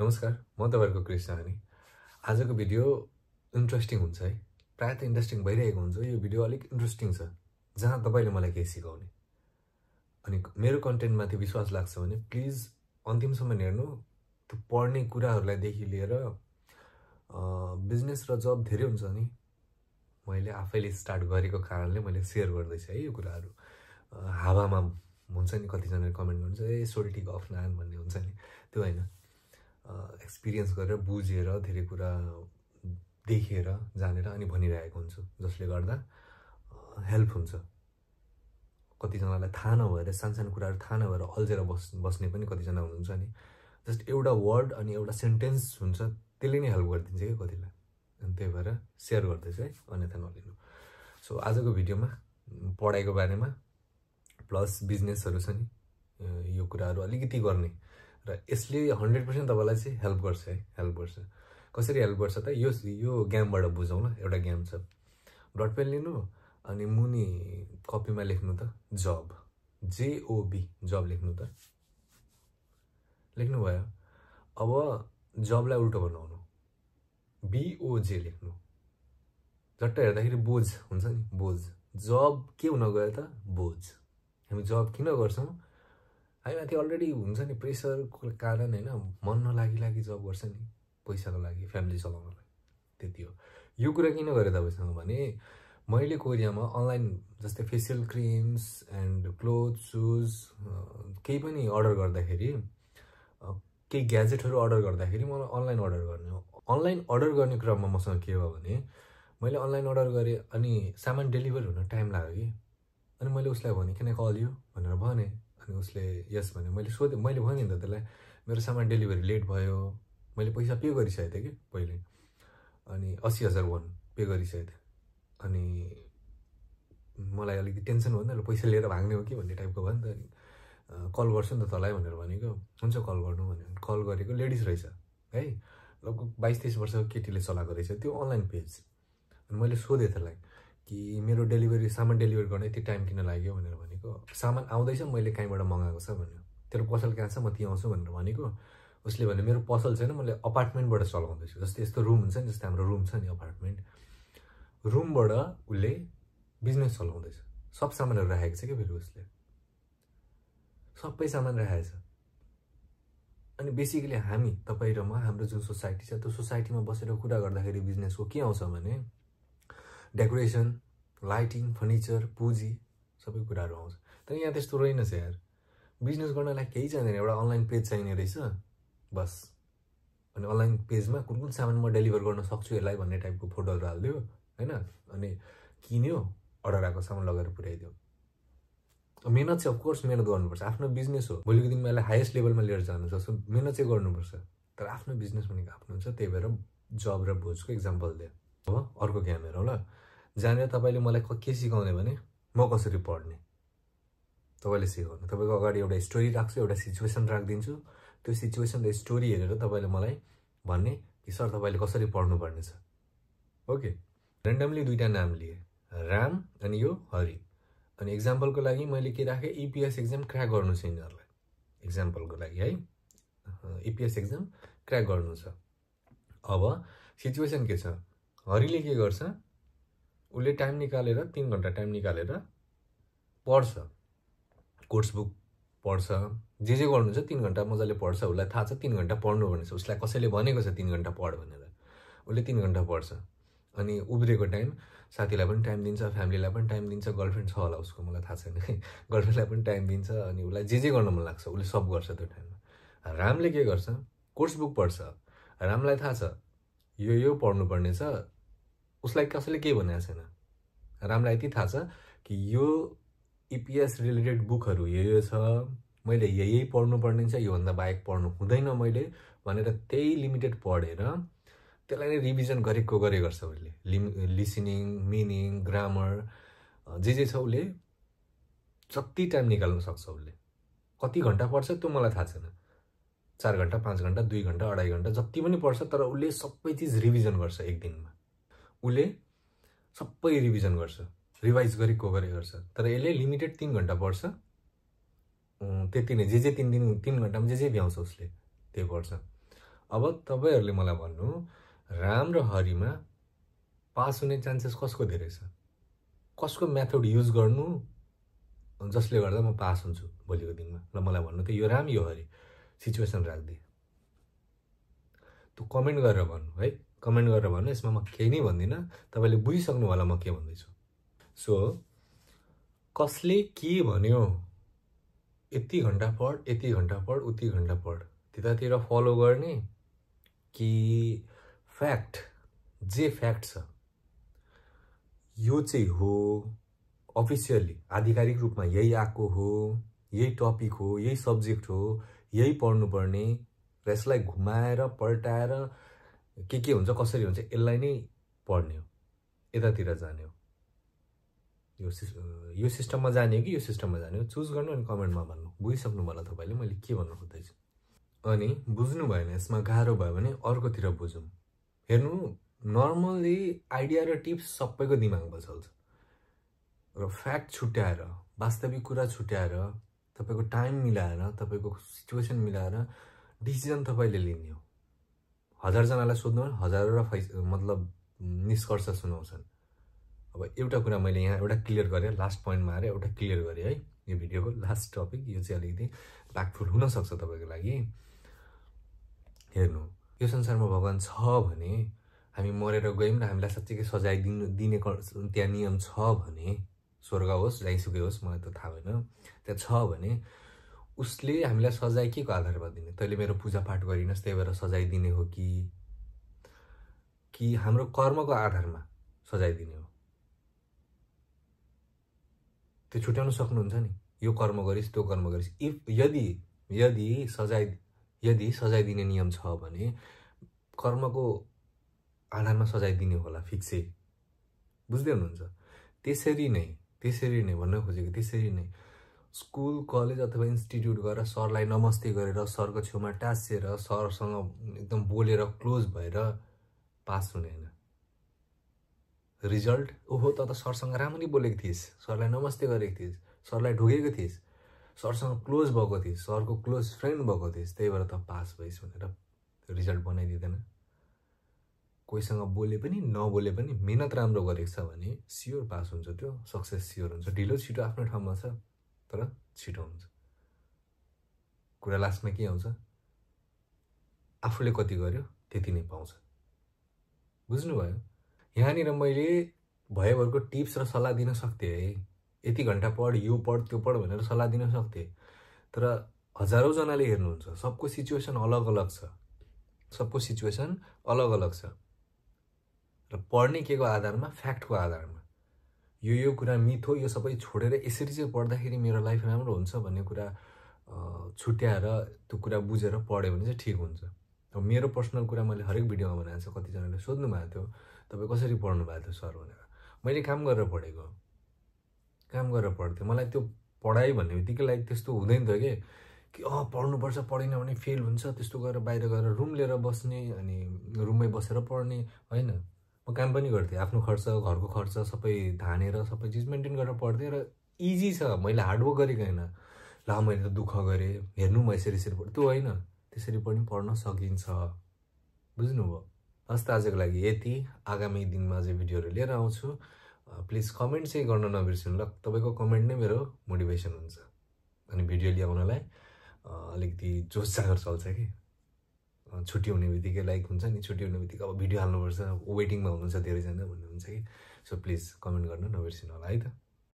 नमस्कार म तपाईँहरूको कृष्ण हानी आजको भिडियो इन्ट्रेस्टिङ हुन्छ है प्रायः त इन्ट्रेस्टिङ भइरहेको हुन्छ यो भिडियो अलिक इन्ट्रेस्टिङ छ जहाँ तपाईँले मलाई केही सिकाउने अनि मेरो कन्टेन्टमाथि विश्वास लाग्छ भने प्लिज अन्तिमसम्म हेर्नु त्यो पढ्ने कुराहरूलाईदेखि लिएर बिजनेस र जब धेरै हुन्छ नि मैले आफैले स्टार्ट गरेको कारणले मैले सेयर गर्दैछु है यो कुराहरू हावामा हुन्छ नि कतिजनाले कमेन्ट गर्नुहुन्छ ए सोल्टी अफ नान भन्ने हुन्छ नि त्यो होइन एक्सपिरियन्स गरेर बुझेर धेरै कुरा देखेर जानेर अनि भनिरहेको हुन्छु जसले गर्दा हेल्प हुन्छ कतिजनालाई थाहा नभएर सानसानो कुराहरू थाहा नभएर अल्झेर बस् बस्ने पनि कतिजना हुनुहुन्छ नि जस्ट एउटा वर्ड अनि एउटा सेन्टेन्स हुन्छ त्यसले नै हेल्प गरिदिन्छ कि कतिलाई अनि त्यही भएर सेयर गर्दैछु है अन्यथा नलिनु सो आजको भिडियोमा पढाइको बारेमा प्लस बिजनेसहरू छ नि यो कुराहरू अलिकति गर्ने र यसले हन्ड्रेड पर्सेन्ट तपाईँलाई चाहिँ हेल्प गर्छ है हेल्प गर्छ कसरी हेल्प गर्छ त यो यो गेमबाट बुझौँ ल एउटा गेम छ ब्रड पेन लिनु अनि मुनि कपीमा लेख्नु त जब जेओबी जब लेख्नु त लेख्नु भयो अब जबलाई उल्टो बनाउनु बिओजे लेख्नु झट्ट हेर्दाखेरि बोझ हुन्छ नि बोझ जब के हुन गयो त बोझ हामी जब किन गर्छौँ हामी माथि अलरेडी हुन्छ नि प्रेसरको कारण होइन मन नलागि लागि जब गर्छ नि पैसाको लागि फ्यामिली चलाउनलाई त्यति हो यो कुरा किन गरेँ तपाईँसँग भने मैले कोरियामा अनलाइन जस्तै facial creams and clothes केही पनि अर्डर गर्दाखेरि केही ग्याजेटहरू अर्डर गर्दाखेरि मलाई अनलाइन अर्डर गर्ने हो अनलाइन अर्डर गर्ने क्रममा मसँग के भयो भने मैले अनलाइन अर्डर गरेँ अनि सामान डेलिभर हुन टाइम लाग्यो कि अनि मैले उसलाई भने किन कल यो भनेर भने अनि उसले यस भन्यो मैले सोधेँ मैले भने नि त त्यसलाई मेरो सामान डेलिभरी लेट भयो मैले पैसा पे गरिसकेको थिएँ कि पहिले अनि असी हजार वान पे गरिसकेको थिएँ अनि मलाई अलिकति टेन्सन भयो नि पैसा लिएर भाग्ने हो कि भन्ने टाइपको भयो नि त अनि कल गर्छु नि त तँलाई भनेर भनेको हुन्छ कल गर्नु भनेर कल गरेको लेडिज रहेछ है लगभग बाइस तेइस वर्षको केटीले चलाएको रहेछ त्यो अनलाइन पेज अनि मैले सोधेँ त्यसलाई कि मेरो डेलिभरी सामान डेलिभर गर्न यति टाइम किन लाग्यो भनेर भनेको सामान आउँदैछ मैले कहीँबाट मगाएको छ भन्यो तेरो पसल कहाँ छ म त्यहीँ आउँछु भनेर भनेको उसले भन्यो मेरो पसल छैन मैले अपार्टमेन्टबाट चलाउँदैछु जस्तै यस्तो रुम हुन्छ नि जस्तै हाम्रो रुम छ नि अपार्टमेन्ट रुमबाट उसले बिजनेस चलाउँदैछ सब सामानहरू राखेको छ क्या फेरि उसले सबै सामान राखेको छ अनि बेसिकली हामी तपाईँ र म हाम्रो जुन सोसाइटी छ त्यो सोसाइटीमा बसेर कुरा गर्दाखेरि बिजनेसको के आउँछ भने डेकोरेसन लाइटिङ फर्निचर पुँजी सबै कुराहरू आउँछ तर यहाँ त्यस्तो रहेनछ यार बिजनेस गर्नलाई केही चाहिँदैन एउटा अनलाइन पेज चाहिने रहेछ बस अनि अनलाइन पेजमा कुन कुन सामान म डेलिभर गर्न सक्छु यसलाई भन्ने टाइपको फोटोहरू हालिदियो होइन अनि किन्यो अर्डर आएको सामान लगेर पुऱ्याइदियो मेहनत चाहिँ अफकोर्स मिहिनेत गर्नुपर्छ आफ्नो बिजनेस हो भोलिको दिनमा यसलाई हाइएस्ट लेभलमा लिएर जानु सक्छ मिहिनेत चाहिँ गर्नुपर्छ तर आफ्नो बिजनेस भनेको आफ्नो हुन्छ त्यही भएर जब र भोजको इक्जाम्पल दियो अब अर्को हेरौँ ल जानेर तपाईँले मलाई के सिकाउने भने म कसरी पढ्ने तपाईँले सिकाउनु तपाईँको अगाडि एउटा स्टोरी राख्छु एउटा सिचुएसन राखिदिन्छु त्यो सिचुएसन र स्टोरी हेरेर तपाईँले मलाई भन्ने कि सर तपाईँले कसरी पढ्नुपर्ने छ ओके रेन्डमली दुईवटा नाम लिएँ राम अनि यो हरि अनि इक्जाम्पलको लागि मैले के राखेँ इपिएस एक्जाम क्र्याक गर्नु छ यिनीहरूलाई इक्जाम्पलको लागि है इपिएस एक्जाम क्र्याक गर्नु छ अब सिचुएसन के छ हरिले के गर्छ उसले टाइम निकालेर तिन घन्टा टाइम निकालेर पढ्छ कोर्स बुक पढ्छ जे जे गर्नुहुन्छ तिन घन्टा मजाले पढ्छ उसलाई थाहा छ तिन घन्टा पढ्नु भनेछ उसलाई कसैले भनेको छ तिन घन्टा पढ भनेर उसले तिन घन्टा पढ्छ अनि उब्रेको टाइम साथीलाई पनि टाइम दिन्छ फ्यामिलीलाई पनि टाइम दिन्छ गर्लफ्रेन्ड छ होला उसको मलाई थाहा छैन गर्लफ्रेन्डलाई पनि टाइम दिन्छ अनि उसलाई जे जे गर्न मन लाग्छ उसले सब गर्छ त्यो टाइममा रामले के गर्छ कोर्स बुक पढ्छ रामलाई थाहा छ यो यो पढ्नुपर्ने छ उसलाई कसैले केही भनेको छैन रामलाई यति थाहा छ कि यो इपिएस रिलेटेड बुकहरू यो छ मैले यही यही पढ्नुपर्ने छ योभन्दा बाहेक पढ्नु हुँदैन मैले भनेर त्यही लिमिटेड पढेर त्यसलाई नै रिभिजन गरेको गरे गर्छ उसले लिम लिसनिङ मिनिङ ग्रामर जे जे छ उसले जति टाइम निकाल्नु सक्छ उसले कति घन्टा पढ्छ त्यो मलाई थाहा छैन चार घन्टा पाँच घन्टा दुई घन्टा अढाई घन्टा जति पनि पढ्छ तर उसले सबै चिज रिभिजन गर्छ एक दिनमा उसले सबै रिभिजन गर्छ रिभाइज गरी गरे गर्छ तर यसले लिमिटेड तिन घन्टा पढ्छ त्यति नै जे जे तिन दिन तिन घन्टामा जे जे भ्याउँछ उसले त्यो गर्छ अब तपाईँहरूले मलाई भन्नु राम र हरिमा पास हुने चान्सेस कसको धेरै छ कसको मेथड युज गर्नु जसले गर्दा म पास हुन्छु भोलिको दिनमा र मलाई भन्नु त यो राम यो हरि सिचुएसन राखिदिए तँ कमेन्ट गरेर भन्नु है कमेन्ट गरेर भन्नु यसमा म केही नै भन्दिनँ तपाईँले बुझिसक्नु होला म के भन्दैछु सो कसले के भन्यो यति घन्टा पढ यति घन्टा पढ उति घन्टा पढ त्यतातिर फलो गर्ने कि फ्याक्ट जे फ्याक्ट छ यो चाहिँ हो अफिसियल्ली आधिकारिक रूपमा यही आएको हो यही टपिक हो यही सब्जेक्ट हो यही पढ्नुपर्ने र यसलाई घुमाएर पल्टाएर के के हुन्छ कसरी हुन्छ यसलाई नै पढ्ने हो यतातिर जाने हो यो सिस् यो सिस्टममा जाने हो कि यो सिस्टममा जाने हो चुज गर्नु अनि कमेन्टमा भन्नु बुझिसक्नु होला तपाईँले मैले के भन्नु खोज्दैछु अनि बुझ्नु भएन यसमा गाह्रो भयो भने अर्कोतिर बुझौँ हेर्नु नर्मल्ली आइडिया र टिप्स सबैको दिमागमा चल्छ र फ्याक्ट छुट्याएर वास्तविक कुरा छुट्याएर तपाईँको टाइम मिलाएर तपाईँको सिचुएसन मिलाएर डिसिजन तपाईँले लिने हो हजारजनालाई सोध्नु हजारवटा फैस मतलब निष्कर्ष सुनाउँछन् अब एउटा कुरा मैले यहाँ एउटा क्लियर गरेँ लास्ट पोइन्टमा आएर एउटा क्लियर गरेँ है यो भिडियोको लास्ट टपिक यो चाहिँ अलिकति प्याकफुल हुनसक्छ तपाईँको लागि हेर्नु यो संसारमा भगवान् छ भने हामी मरेर गयौँ र हामीलाई साँच्चीकै सजाय दिनु दिने त्यहाँ नियम छ भने स्वर्ग होस् जाइसुकै होस् मलाई त थाहा भएन त्यहाँ छ भने उसले हामीलाई सजाय के को आधारमा दिने तैँले मेरो पूजापाठ गरिनस् त्यही भएर सजाय दिने हो कि कि हाम्रो कर्मको आधारमा सजाय दिने हो त्यो छुट्याउन सक्नुहुन्छ नि यो कर्म गरिस् त्यो कर्म गरिस् इफ यदि यदि सजाय यदि सजाय दिने नियम छ भने कर्मको आधारमा सजाय दिने होला फिक्सै बुझ्दै हुनुहुन्छ त्यसरी नै त्यसरी नै भन्न खोजेको त्यसरी नै स्कुल कलेज अथवा इन्स्टिट्युट गएर सरलाई नमस्ते गरेर सरको छेउमा टाँसिएर सरसँग एकदम बोलेर क्लोज भएर पास हुने होइन रिजल्ट ओहो त त सरसँग राम्ररी बोलेको थिइस् सरलाई नमस्ते गरेको थिइस् सरलाई ढोगेको थिइस् सरसँग क्लोज भएको थिइस् सरको क्लोज फ्रेन्ड भएको थिइस् त्यही भएर त पास भइस् भनेर रिजल्ट बनाइदिँदैन कोहीसँग बोले पनि नबोले पनि मिहिनेत राम्रो गरेको छ भने स्योर पास हुन्छ त्यो सक्सेस स्योर हुन्छ ढिलो छिटो आफ्नो ठाउँमा छ तर छिटो हुन्छ कुरा लास्टमा के आउँछ आफूले कति गर्यो त्यति नै पाउँछ बुझ्नुभयो यहाँनिर मैले भयोभरको टिप्स र सल्लाह दिन सक्थेँ है यति घन्टा पढ यो पढ त्यो पढ भनेर सल्लाह दिन सक्थेँ तर हजारौँजनाले हेर्नुहुन्छ सबको सिचुएसन अलग अलग छ सबको सिचुएसन अलग अलग छ र पढ्ने के को आधारमा फ्याक्टको आधारमा यो यो कुरा मिथो यो सबै छोडेर यसरी चाहिँ पढ्दाखेरि मेरो लाइफ राम्रो हुन्छ भन्ने कुरा छुट्याएर त्यो कुरा बुझेर पढ्यो भने चाहिँ ठिक हुन्छ अब मेरो पर्सनल कुरा मैले हरेक भिडियोमा बनाएको छ कतिजनाले सोध्नु भएको थियो तपाईँ कसरी पढ्नु भएको थियो सर भनेर मैले काम गरेर पढेको काम गरेर पढ्थेँ मलाई त्यो पढाइ भन्ने बित्तिकै लाइक त्यस्तो हुँदैन थियो कि कि अँ पढ्नुपर्छ पढेन भने फेल हुन्छ त्यस्तो गरेर बाहिर गएर रुम लिएर बस्ने अनि रुममै बसेर पढ्ने होइन म काम पनि गर्थेँ आफ्नो खर्च घरको खर्च सबै धानेर सबै चिज मेन्टेन गरेर पढ्थेँ र इजी छ मैले हार्डवर्क गरेको होइन ल मैले त दुःख गरेँ हेर्नु म यसरी यसरी पढ्छु त्यो होइन त्यसरी पनि पढ्न सकिन्छ बुझ्नुभयो हस् त आजको लागि यति आगामी दिनमा अझै भिडियोहरू लिएर आउँछु प्लिज कमेन्ट चाहिँ गर्न नबिर्सिनु ल तपाईँको कमेन्ट नै मेरो मोटिभेसन हुन्छ अनि भिडियो ल्याउनलाई अलिकति जोस जाँगर चल्छ कि छुट्टी हुने बित्तिकै लाइक हुन्छ नि छुट्टी हुने बित्तिकै अब भिडियो हाल्नुपर्छ वेटिङमा हुनुहुन्छ धेरैजना भन्नुहुन्छ कि सो प्लिज कमेन्ट गर्नु नबिर्सिनु होला है त